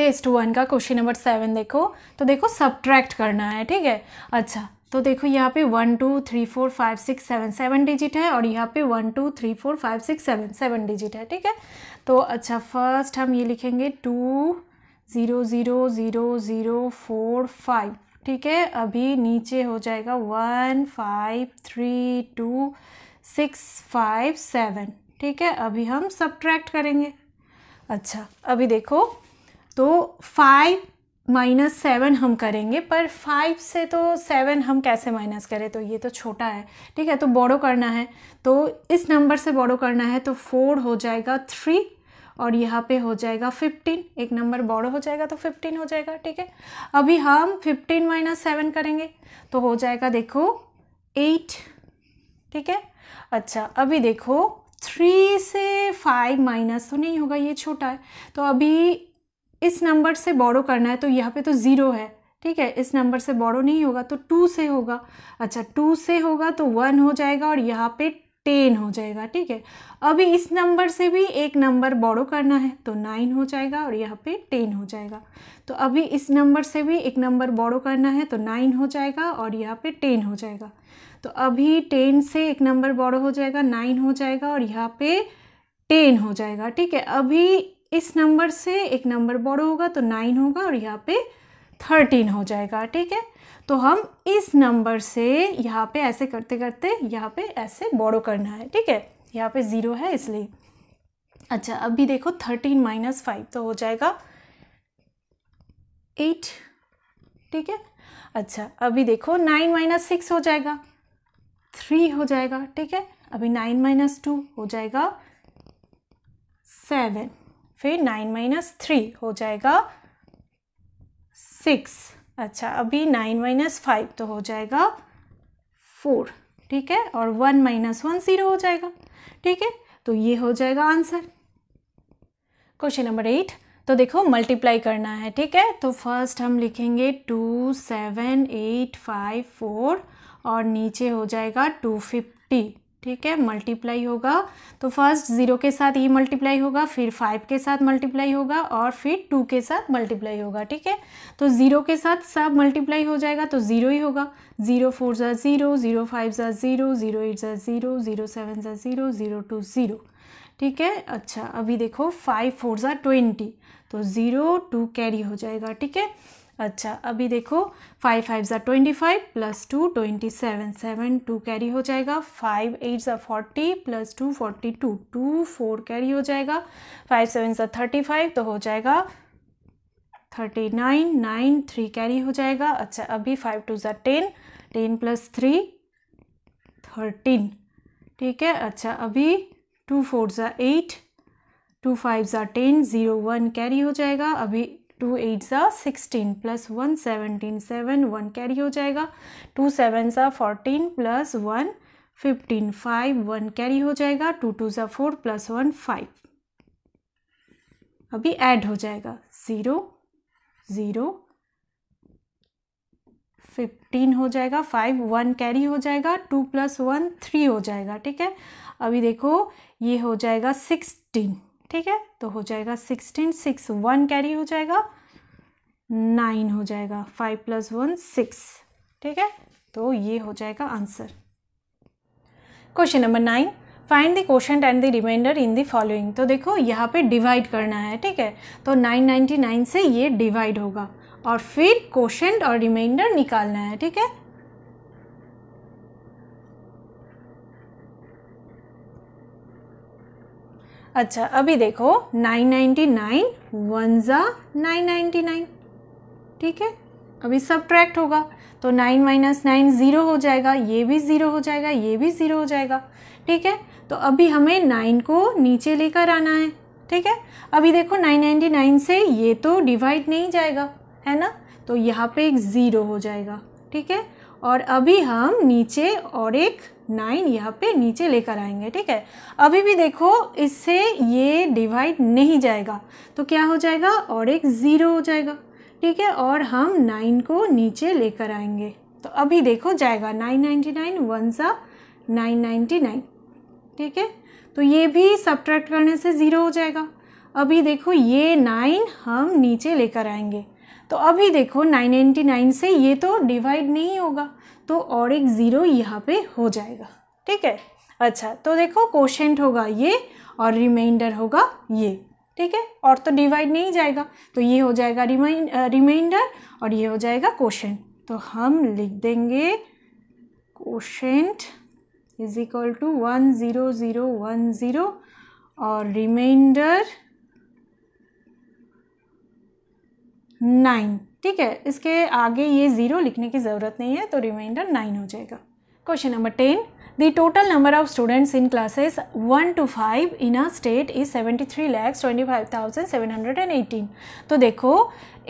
test one का question number seven देखो तो देखो सब्ट्रैक्ट करना है ठीक है अच्छा तो देखो यहाँ पे one two three four five six seven seven digit है और यहाँ पे one two three four five six seven seven digit है ठीक है तो अच्छा फर्स्ट हम ये लिखेंगे two zero zero zero zero four five ठीक है अभी नीचे हो जाएगा one five three two six five seven ठीक है अभी हम सब्ट्रैक्ट करेंगे अच्छा अभी देखो तो फाइव माइनस सेवन हम करेंगे पर फाइव से तो सेवन हम कैसे माइनस करें तो ये तो छोटा है ठीक है तो बड़ो करना है तो इस नंबर से बड़ो करना है तो फोर हो जाएगा थ्री और यहाँ पे हो जाएगा फिफ्टीन एक नंबर बॉडो हो जाएगा तो फिफ्टीन हो जाएगा ठीक है अभी हम फिफ्टीन माइनस सेवन करेंगे तो हो जाएगा देखो एट ठीक है अच्छा अभी देखो थ्री से फाइव माइनस तो नहीं होगा ये छोटा है तो अभी इस नंबर से बोरो करना है तो यहाँ पे तो ज़ीरो है ठीक है इस नंबर से बोरो नहीं होगा तो टू से होगा अच्छा टू से होगा तो वन हो जाएगा और यहाँ पे टेन हो जाएगा ठीक है अभी इस नंबर से भी एक नंबर बोरो करना है तो नाइन हो जाएगा और यहाँ पे टेन हो जाएगा तो अभी इस नंबर से भी एक नंबर बोरो करना है तो नाइन हो जाएगा और यहाँ पे टेन हो जाएगा तो अभी टेन से एक नंबर बोरो हो जाएगा नाइन हो जाएगा और यहाँ पे टेन हो जाएगा ठीक है अभी इस नंबर से एक नंबर बड़ा होगा तो नाइन होगा और यहाँ पे थर्टीन हो जाएगा ठीक है तो हम इस नंबर से यहाँ पे ऐसे करते करते यहाँ पे ऐसे बड़ो करना है ठीक है यहाँ पे ज़ीरो है इसलिए अच्छा अब भी देखो थर्टीन माइनस फाइव तो हो जाएगा एट ठीक है अच्छा अभी देखो नाइन माइनस सिक्स हो जाएगा थ्री हो जाएगा ठीक है अभी नाइन माइनस टू हो जाएगा सेवन फिर नाइन माइनस थ्री हो जाएगा सिक्स अच्छा अभी नाइन माइनस फाइव तो हो जाएगा फोर ठीक है और वन माइनस वन ज़ीरो हो जाएगा ठीक है तो ये हो जाएगा आंसर क्वेश्चन नंबर एट तो देखो मल्टीप्लाई करना है ठीक है तो फर्स्ट हम लिखेंगे two seven eight five four और नीचे हो जाएगा टू फिफ्टी ठीक है मल्टीप्लाई होगा तो फर्स्ट ज़ीरो के साथ ई e मल्टीप्लाई होगा फिर फाइव के साथ मल्टीप्लाई होगा और फिर टू के साथ मल्टीप्लाई होगा ठीक है तो ज़ीरो के साथ सब मल्टीप्लाई हो जाएगा तो ज़ीरो ही होगा ज़ीरो फोर ज़ा ज़ीरो ज़ीरो फाइव ज़ा ज़ीरो ज़ीरो एट ज़ा ज़ीरो ज़ीरो सेवन ज़ा ज़ीरो ज़ीरो टू ज़ीरो ठीक है अच्छा अभी देखो फाइव फोर ज़ा ट्वेंटी तो ज़ीरो टू कैरी हो जाएगा ठीक है अच्छा अभी देखो फाइव फाइव ज़ा twenty five plus two twenty seven seven two carry हो जाएगा फाइव एट ज़ा forty plus two forty two two four carry हो जाएगा फाइव सेवन ज़ा थर्टी फाइव तो हो जाएगा thirty nine nine three carry हो जाएगा अच्छा अभी फाइव टू ज़ा ten ten plus three thirteen ठीक है अच्छा अभी टू फोर ज़ा एट टू फाइव ज़ा टेन ज़ीरो वन कैरी हो जाएगा अभी टू एट सा sixteen plus one seventeen seven one carry हो जाएगा टू सेवन सा fourteen plus one fifteen five one carry हो जाएगा टू टू सा फोर प्लस वन फाइव अभी ऐड हो जाएगा ज़ीरो ज़ीरो फिफ्टीन हो जाएगा फाइव वन कैरी हो जाएगा टू प्लस वन थ्री हो जाएगा ठीक है अभी देखो ये हो जाएगा सिक्सटीन ठीक है तो हो जाएगा सिक्सटीन सिक्स वन कैरी हो जाएगा नाइन हो जाएगा फाइव प्लस वन सिक्स ठीक है तो ये हो जाएगा answer question number nine find the question and the reminder in the following तो देखो यहाँ पे डिवाइड करना है ठीक है तो 999 से ये डिवाइड होगा और फिर क्वेश्चन और रिमाइंडर निकालना है ठीक है अच्छा अभी देखो नाइन नाइन वन ज़ा नाइन नाइन्टी नाइन ठीक है अभी सब ट्रैक्ट होगा तो नाइन माइनस नाइन ज़ीरो हो जाएगा ये भी ज़ीरो हो जाएगा ये भी ज़ीरो हो जाएगा ठीक है तो अभी हमें नाइन को नीचे लेकर आना है ठीक है अभी देखो नाइन नाइन्टी नाइन से ये तो डिवाइड नहीं जाएगा है ना तो यहाँ पे एक ज़ीरो हो जाएगा ठीक है और अभी हम नीचे और एक नाइन यहाँ पे नीचे लेकर आएंगे ठीक है अभी भी देखो इससे ये डिवाइड नहीं जाएगा तो क्या हो जाएगा और एक ज़ीरो हो जाएगा ठीक है और हम नाइन को नीचे लेकर आएंगे तो अभी देखो जाएगा नाइन नाइन्टी नाइन वन सा नाइन नाइन्टी नाइन ठीक है तो ये भी सब्ट्रैक्ट करने से ज़ीरो हो जाएगा अभी देखो ये नाइन हम नीचे लेकर आएंगे तो अभी देखो 999 से ये तो डिवाइड नहीं होगा तो और एक ज़ीरो यहाँ पे हो जाएगा ठीक है अच्छा तो देखो कोशेंट होगा ये और रिमाइंडर होगा ये ठीक है और तो डिवाइड नहीं जाएगा तो ये हो जाएगा रिमाइंड रिमाइंडर और ये हो जाएगा क्वेश्चन तो हम लिख देंगे quotient is equal to one zero zero one zero और रिमाइंडर नाइन ठीक है इसके आगे ये ज़ीरो लिखने की ज़रूरत नहीं है तो रिमाइंडर नाइन हो जाएगा question number ten the total number of students in classes one two five in a state is seventy three lakhs twenty five thousand seven hundred and eighteen तो देखो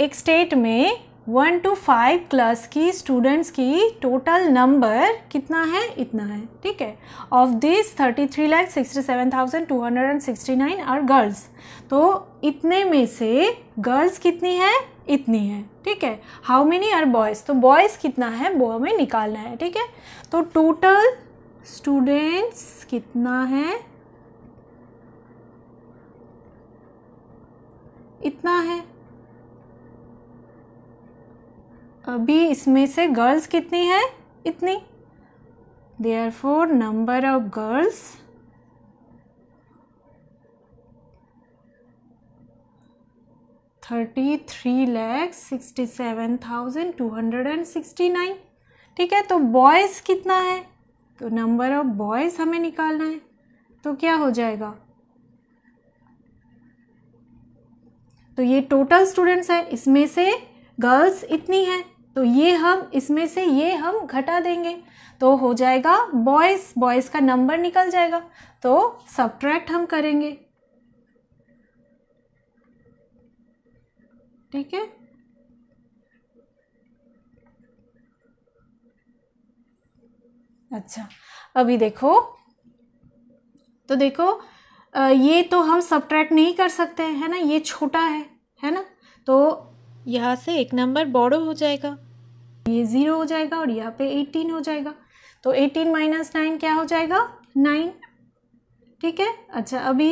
एक स्टेट में वन टू फाइव क्लास की students की total number कितना है इतना है ठीक है of this thirty three lakh sixty seven thousand two hundred and sixty nine are girls तो इतने में से गर्ल्स कितनी है इतनी है ठीक है हाउ मेनी आर बॉयज़ तो बॉयज़ कितना है वो हमें निकालना है ठीक है तो टोटल स्टूडेंट्स कितना है अभी इसमें से गर्ल्स कितनी है इतनी therefore number of girls thirty three lakhs sixty seven thousand two hundred and sixty nine ठीक है तो बॉयज़ कितना है तो नंबर ऑफ बॉयज़ हमें निकालना है तो क्या हो जाएगा तो ये टोटल स्टूडेंट्स है इसमें से गर्ल्स इतनी है तो ये हम इसमें से ये हम घटा देंगे तो हो जाएगा बॉयस बॉयज़ का नंबर निकल जाएगा तो सब्ट्रैक्ट हम करेंगे ठीक है अच्छा अभी देखो तो देखो ये तो हम सब्ट्रैक्ट नहीं कर सकते हैं ना ये छोटा है है ना तो यहाँ से एक नंबर बड़ो हो जाएगा ये ज़ीरो हो जाएगा और यहाँ पे एटीन हो जाएगा तो एटीन माइनस नाइन क्या हो जाएगा नाइन ठीक है अच्छा अभी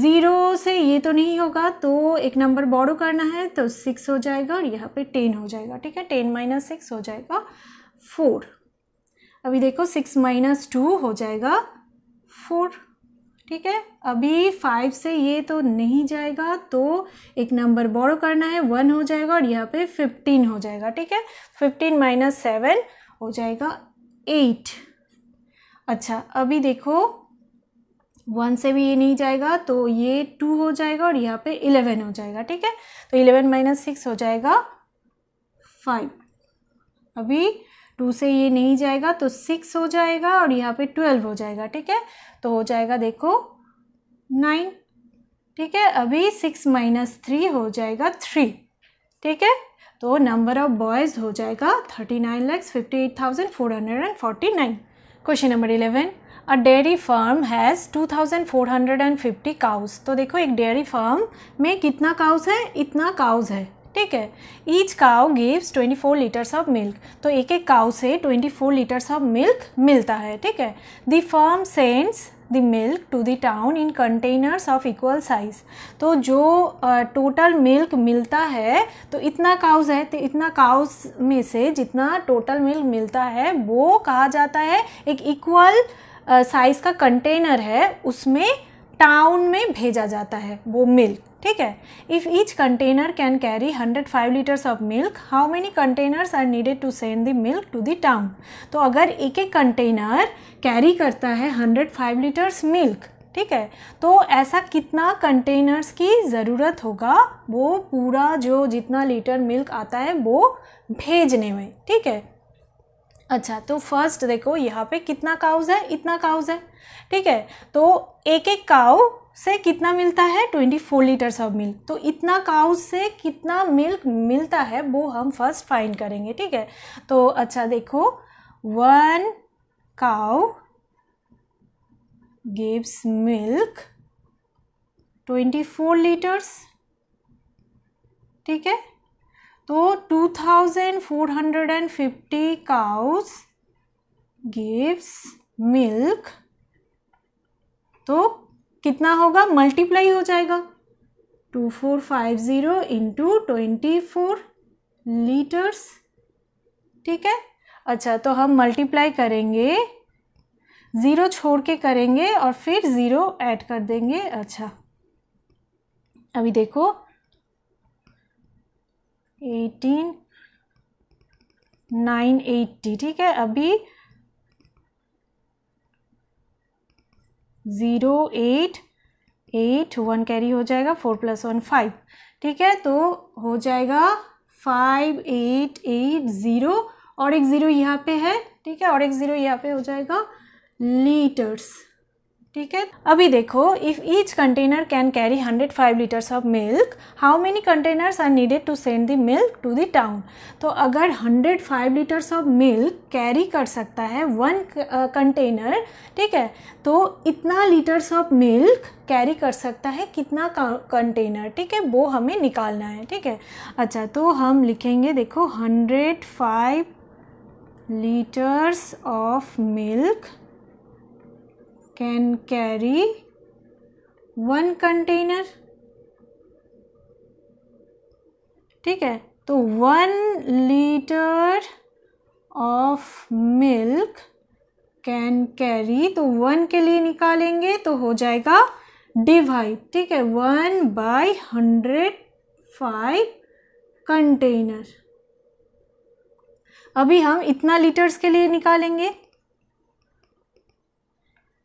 ज़ीरो से ये तो नहीं होगा तो एक नंबर बॉडो करना है तो सिक्स हो जाएगा और यहाँ पे टेन हो जाएगा ठीक है टेन माइनस सिक्स हो जाएगा फोर अभी देखो सिक्स माइनस टू हो जाएगा फोर ठीक है अभी फाइव से ये तो नहीं जाएगा तो एक नंबर बोरो करना है वन हो जाएगा और यहाँ पे फिफ्टीन हो जाएगा ठीक है फिफ्टीन माइनस सेवन हो जाएगा एट अच्छा अभी देखो वन से भी ये नहीं जाएगा तो ये टू हो जाएगा और यहाँ पे इलेवन हो जाएगा ठीक है तो इलेवन माइनस सिक्स हो जाएगा फाइव अभी टू से ये नहीं जाएगा तो सिक्स हो जाएगा और यहाँ पे ट्वेल्व हो जाएगा ठीक है तो हो जाएगा देखो नाइन ठीक है अभी सिक्स माइनस थ्री हो जाएगा थ्री ठीक है तो नंबर ऑफ बॉयज़ हो जाएगा thirty nine lakhs fifty eight thousand four hundred and forty nine question number eleven a dairy farm has two thousand four hundred and fifty cows तो देखो एक डेयरी फार्म में कितना काउस है इतना काउस है ठीक है each cow gives 24 litres of milk तो एक एक काउ से 24 लीटर्स ऑफ मिल्क मिलता है ठीक है the firm sends the milk to the town in containers of equal size तो जो टोटल uh, मिल्क मिलता है तो इतना काउज है तो इतना काउज में से जितना टोटल मिल्क मिलता है वो कहा जाता है एक इक्वल साइज uh, का कंटेनर है उसमें टाउन में भेजा जाता है वो मिल्क ठीक है if each container can carry hundred five litres of milk how many containers are needed to send the milk to the town तो अगर एक एक कंटेनर कैरी करता है हंड्रेड फाइव लीटर्स मिल्क ठीक है तो ऐसा कितना कंटेनर्स की ज़रूरत होगा वो पूरा जो जितना लीटर मिल्क आता है वो भेजने में ठीक है अच्छा तो फर्स्ट देखो यहाँ पे कितना काउज है इतना काउज है ठीक है तो एक एक काउ से कितना मिलता है 24 लीटर्स ऑफ मिल्क तो इतना काउ से कितना मिल्क मिलता है वो हम फर्स्ट फाइंड करेंगे ठीक है तो अच्छा देखो one cow milk twenty 24 litres ठीक है तो 2450 काउस गिव्स मिल्क तो कितना होगा मल्टीप्लाई हो जाएगा two four five zero into twenty four litres ठीक है अच्छा तो हम मल्टीप्लाई करेंगे ज़ीरो छोड़ के करेंगे और फिर ज़ीरो ऐड कर देंगे अच्छा अभी देखो एटीन नाइन एट्टी ठीक है अभी zero eight eight one carry हो जाएगा फोर प्लस वन फाइव ठीक है तो हो जाएगा फाइव एट एट ज़ीरो और एक ज़ीरो यहाँ पे है ठीक है और एक ज़ीरो यहाँ पे हो जाएगा लीटर्स ठीक है अभी देखो if each container can carry 105 litres of milk how many containers are needed to send the milk to the town तो अगर 105 लीटर्स ऑफ मिल्क कैरी कर सकता है वन कंटेनर uh, ठीक है तो इतना लीटर्स ऑफ मिल्क कैरी कर सकता है कितना कंटेनर ठीक है वो हमें निकालना है ठीक है अच्छा तो हम लिखेंगे देखो 105 litres of milk can carry one container ठीक है तो one litre of milk can carry तो वन के लिए निकालेंगे तो हो जाएगा डिवाइड ठीक है one by hundred five container अभी हम इतना लीटर्स के लिए निकालेंगे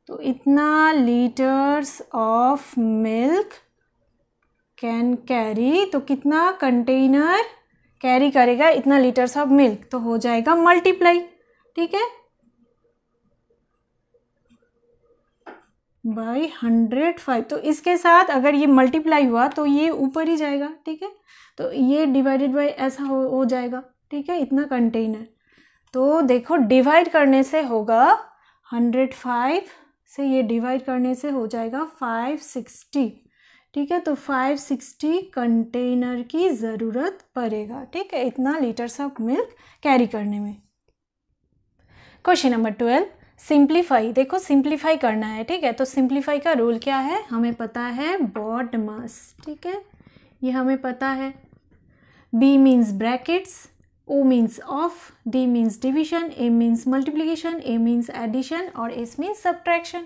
तो इतना litres of milk can carry तो कितना कंटेनर कैरी करेगा इतना लीटर्स ऑफ मिल्क तो हो जाएगा मल्टीप्लाई ठीक है बाई हंड्रेड फाइव तो इसके साथ अगर ये मल्टीप्लाई हुआ तो ये ऊपर ही जाएगा ठीक है तो ये डिवाइडेड बाई ऐसा हो, हो जाएगा ठीक है इतना कंटेनर तो देखो डिवाइड करने से होगा हंड्रेड फाइव से ये डिवाइड करने से हो जाएगा फाइव सिक्सटी ठीक है तो फाइव सिक्सटी कंटेनर की ज़रूरत पड़ेगा ठीक है इतना लीटर सब मिल्क कैरी करने में क्वेश्चन नंबर ट्वेल्व सिंप्लीफाई देखो सिंप्लीफाई करना है ठीक है तो सिंप्लीफाई का रोल क्या है हमें पता है बॉड मास ठीक है ये हमें पता है B means brackets O means of D means division, A means multiplication A means addition और एस मीन्स सब्ट्रैक्शन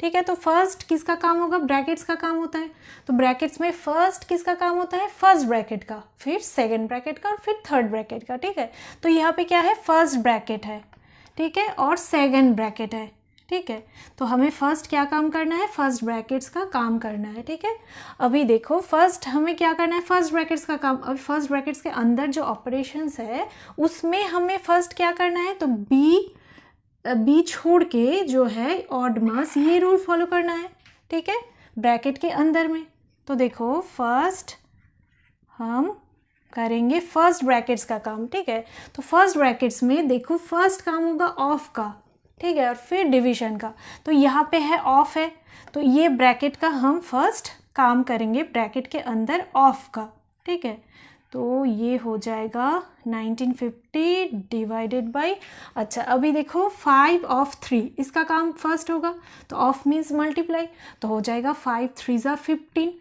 ठीक है तो फर्स्ट किसका काम होगा ब्रैकेट्स का काम होता है तो ब्रैकेट्स में फर्स्ट किसका काम होता है फर्स्ट ब्रैकेट का फिर सेकेंड ब्रैकेट का और फिर थर्ड ब्रैकेट का ठीक है तो यहाँ पे क्या है फर्स्ट ब्रैकेट है ठीक है और सेकेंड ब्रैकेट है ठीक है तो हमें फर्स्ट क्या काम करना है फर्स्ट ब्रैकेट्स का काम करना है ठीक है अभी देखो फर्स्ट हमें क्या करना है फर्स्ट ब्रैकेट्स का काम अभी फर्स्ट ब्रैकेट्स के अंदर जो ऑपरेशंस है उसमें हमें फर्स्ट क्या करना है तो बी बी छोड़ के जो है ऑड मास ये रूल फॉलो करना है ठीक है ब्रैकेट के अंदर में तो देखो फर्स्ट हम करेंगे फर्स्ट ब्रैकेट्स का काम ठीक है तो फर्स्ट ब्रैकेट्स में देखो फर्स्ट काम होगा ऑफ का ठीक है और फिर डिवीजन का तो यहाँ पे है ऑफ है तो ये ब्रैकेट का हम फर्स्ट काम करेंगे ब्रैकेट के अंदर ऑफ का ठीक है तो ये हो जाएगा 1950 डिवाइडेड बाय अच्छा अभी देखो फाइव ऑफ थ्री इसका काम फर्स्ट होगा तो ऑफ मीन्स मल्टीप्लाई तो हो जाएगा फाइव थ्री ज़ा फिफ्टीन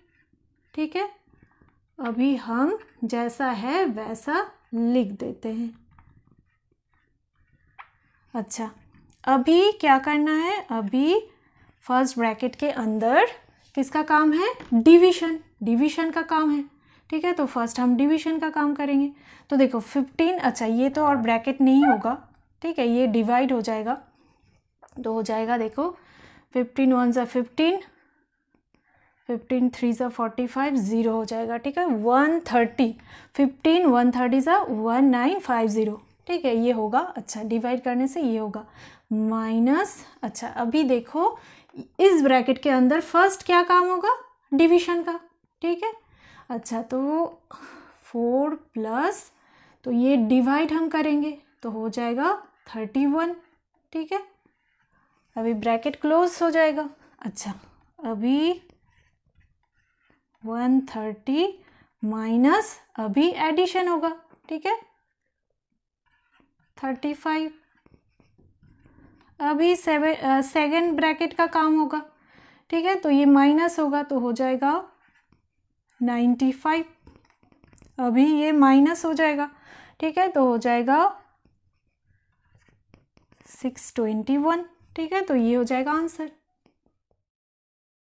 ठीक है अभी हम जैसा है वैसा लिख देते हैं अच्छा अभी क्या करना है अभी फर्स्ट ब्रैकेट के अंदर किसका काम है डिवीजन डिवीजन का काम है ठीक है तो फर्स्ट हम डिवीजन का काम करेंगे तो देखो फिफ्टीन अच्छा ये तो और ब्रैकेट नहीं होगा ठीक है ये डिवाइड हो जाएगा तो हो जाएगा देखो फिफ्टीन वन ज़ा फिफ्टीन फिफ्टीन थ्री ज़ा फोर्टी फाइव ज़ीरो हो जाएगा ठीक है one thirty fifteen one thirty ज़ा वन नाइन फाइव ज़ीरो ठीक है ये होगा अच्छा डिवाइड करने से ये होगा माइनस अच्छा अभी देखो इस ब्रैकेट के अंदर फर्स्ट क्या काम होगा डिवीजन का ठीक है अच्छा तो फोर प्लस तो ये डिवाइड हम करेंगे तो हो जाएगा थर्टी वन ठीक है अभी ब्रैकेट क्लोज हो जाएगा अच्छा अभी वन थर्टी माइनस अभी एडिशन होगा ठीक है थर्टी फाइव अभी सेवन सेकेंड ब्रैकेट का काम होगा ठीक है तो ये माइनस होगा तो हो जाएगा नाइन्टी फाइव अभी ये माइनस हो जाएगा ठीक है तो हो जाएगा सिक्स ट्वेंटी वन ठीक है तो ये हो जाएगा आंसर